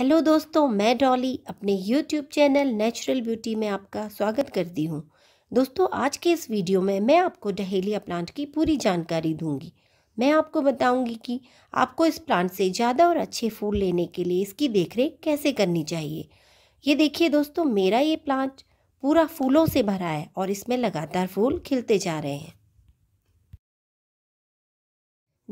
Hello दोस्तों मैं डॉली अपने यूट्यूब चैनल नेचुरल ब्यूटी में आपका स्वागत करती हूँ दोस्तों आज के इस वीडियो में मैं आपको डहेलिया प्लांट की पूरी जानकारी दूंगी मैं आपको बताऊंगी कि आपको इस प्लांट से ज़्यादा और अच्छे फूल लेने के लिए इसकी देखरेख कैसे करनी चाहिए ये देखिए दोस्तों मेरा ये प्लांट पूरा फूलों से भरा है और इसमें लगातार फूल खिलते जा रहे हैं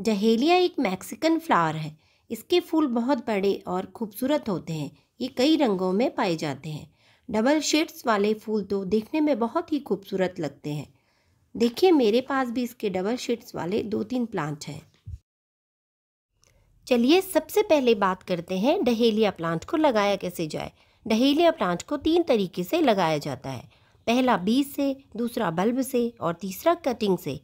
डहेलिया एक मैक्सिकन फ्लावर है इसके फूल बहुत बड़े और खूबसूरत होते हैं ये कई रंगों में पाए जाते हैं डबल शेड्स वाले फूल तो देखने में बहुत ही खूबसूरत लगते हैं देखिए मेरे पास भी इसके डबल शेड्स वाले दो तीन प्लांट हैं चलिए सबसे पहले बात करते हैं डहेलिया प्लांट को लगाया कैसे जाए डहेलिया प्लांट को तीन तरीके से लगाया जाता है पहला बीज से दूसरा बल्ब से और तीसरा कटिंग से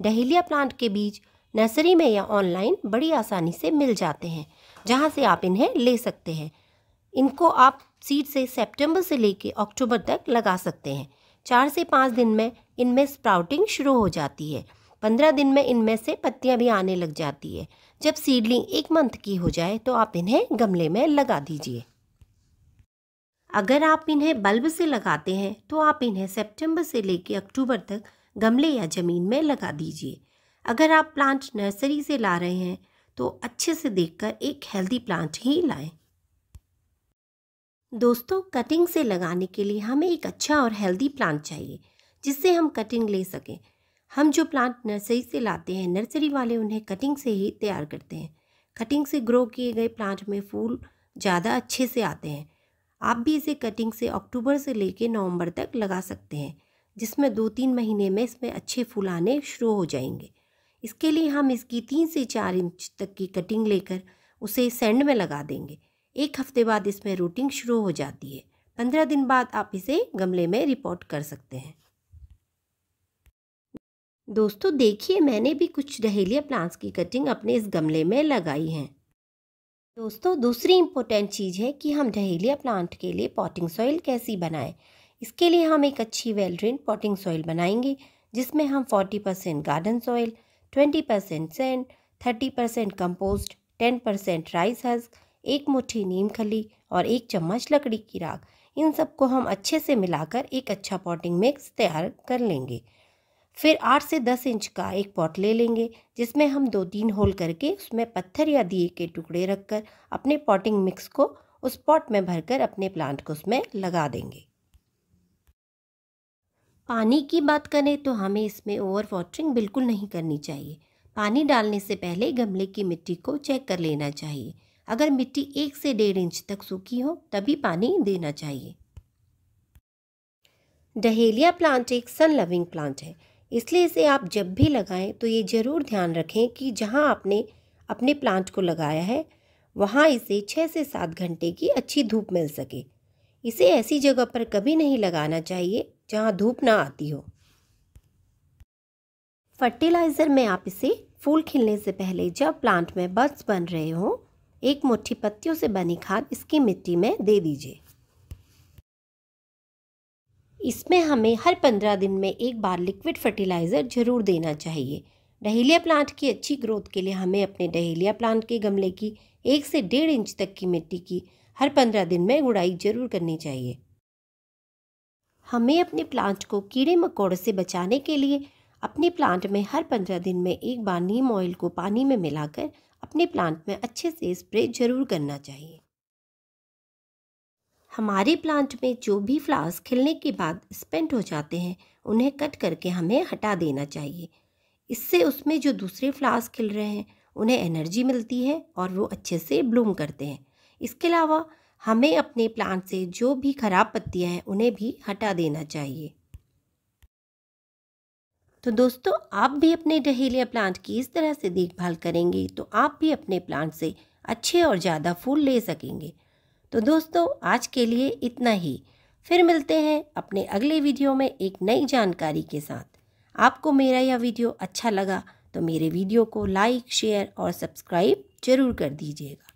डहेलिया प्लांट के बीज नर्सरी में या ऑनलाइन बड़ी आसानी से मिल जाते हैं जहाँ से आप इन्हें ले सकते हैं इनको आप सीड से सेप्टेम्बर से लेके अक्टूबर तक लगा सकते हैं चार से पाँच दिन में इनमें स्प्राउटिंग शुरू हो जाती है पंद्रह दिन में इनमें से पत्तियाँ भी आने लग जाती है जब सीडलिंग एक मंथ की हो जाए तो आप इन्हें गमले में लगा दीजिए अगर आप इन्हें बल्ब से लगाते हैं तो आप इन्हें सितंबर से लेकर अक्टूबर तक गमले या ज़मीन में लगा दीजिए अगर आप प्लांट नर्सरी से ला रहे हैं तो अच्छे से देखकर एक हेल्दी प्लांट ही लाएं। दोस्तों कटिंग से लगाने के लिए हमें एक अच्छा और हेल्दी प्लांट चाहिए जिससे हम कटिंग ले सकें हम जो प्लांट नर्सरी से लाते हैं नर्सरी वाले उन्हें कटिंग से ही तैयार करते हैं कटिंग से ग्रो किए गए प्लांट में फूल ज़्यादा अच्छे से आते हैं आप भी इसे कटिंग से अक्टूबर से लेकर नवंबर तक लगा सकते हैं जिसमें दो तीन महीने में इसमें अच्छे फूल आने शुरू हो जाएंगे इसके लिए हम इसकी तीन से चार इंच तक की कटिंग लेकर उसे सैंड में लगा देंगे एक हफ्ते बाद इसमें रूटिंग शुरू हो जाती है पंद्रह दिन बाद आप इसे गमले में रिपोर्ट कर सकते हैं दोस्तों देखिए मैंने भी कुछ डहेलिया प्लांट्स की कटिंग अपने इस गमले में लगाई हैं दोस्तों दूसरी इम्पोर्टेंट चीज़ है कि हम डहेलिया प्लांट के लिए पॉटिंग सॉइल कैसी बनाएं इसके लिए हम एक अच्छी वेल ड्रेन पॉटिंग सॉइल बनाएंगे जिसमें हम 40 percent garden soil twenty percent sand thirty percent compost ten percent rice husk एक मुट्ठी नीम खली और एक चम्मच लकड़ी की राख इन सबको हम अच्छे से मिलाकर एक अच्छा पॉटिंग मिक्स तैयार कर लेंगे फिर आठ से दस इंच का एक पॉट ले लेंगे जिसमें हम दो तीन होल करके उसमें पत्थर या दिए के टुकड़े रखकर अपने पॉटिंग मिक्स को उस पॉट में भरकर अपने प्लांट को उसमें लगा देंगे पानी की बात करें तो हमें इसमें ओवर वाटरिंग बिल्कुल नहीं करनी चाहिए पानी डालने से पहले गमले की मिट्टी को चेक कर लेना चाहिए अगर मिट्टी एक से डेढ़ इंच तक सूखी हो तभी पानी देना चाहिए डहेलिया प्लांट एक सन लविंग प्लांट है इसलिए इसे आप जब भी लगाएं तो ये ज़रूर ध्यान रखें कि जहां आपने अपने प्लांट को लगाया है वहां इसे छः से सात घंटे की अच्छी धूप मिल सके इसे ऐसी जगह पर कभी नहीं लगाना चाहिए जहाँ धूप ना आती हो फर्टिलाइज़र में आप इसे फूल खिलने से पहले जब प्लांट में बर्ड्स बन रहे हों एक मुट्ठी पत्तियों से बनी खाद इसकी मिट्टी में दे दीजिए इसमें हमें हर पंद्रह दिन में एक बार लिक्विड फर्टिलाइज़र ज़रूर देना चाहिए डहेलिया प्लांट की अच्छी ग्रोथ के लिए हमें अपने डहेलिया प्लांट के गमले की एक से डेढ़ इंच तक की मिट्टी की हर पंद्रह दिन में गुड़ाई जरूर करनी चाहिए हमें अपने प्लांट को कीड़े मकोड़ों से बचाने के लिए अपने प्लांट में हर पंद्रह दिन में एक बार नीम ऑयल को पानी में मिलाकर अपने प्लांट में अच्छे से स्प्रे जरूर करना चाहिए हमारे प्लांट में जो भी फ्लावर्स खिलने के बाद स्पेंट हो जाते हैं उन्हें कट करके हमें हटा देना चाहिए इससे उसमें जो दूसरे फ्लावर्स खिल रहे हैं उन्हें एनर्जी मिलती है और वो अच्छे से ब्लूम करते हैं इसके अलावा हमें अपने प्लांट से जो भी ख़राब पत्तियां हैं उन्हें भी हटा देना चाहिए तो दोस्तों आप भी अपने डहेलिया प्लांट की इस तरह से देखभाल करेंगे तो आप भी अपने प्लांट से अच्छे और ज़्यादा फूल ले सकेंगे तो दोस्तों आज के लिए इतना ही फिर मिलते हैं अपने अगले वीडियो में एक नई जानकारी के साथ आपको मेरा यह वीडियो अच्छा लगा तो मेरे वीडियो को लाइक शेयर और सब्सक्राइब जरूर कर दीजिएगा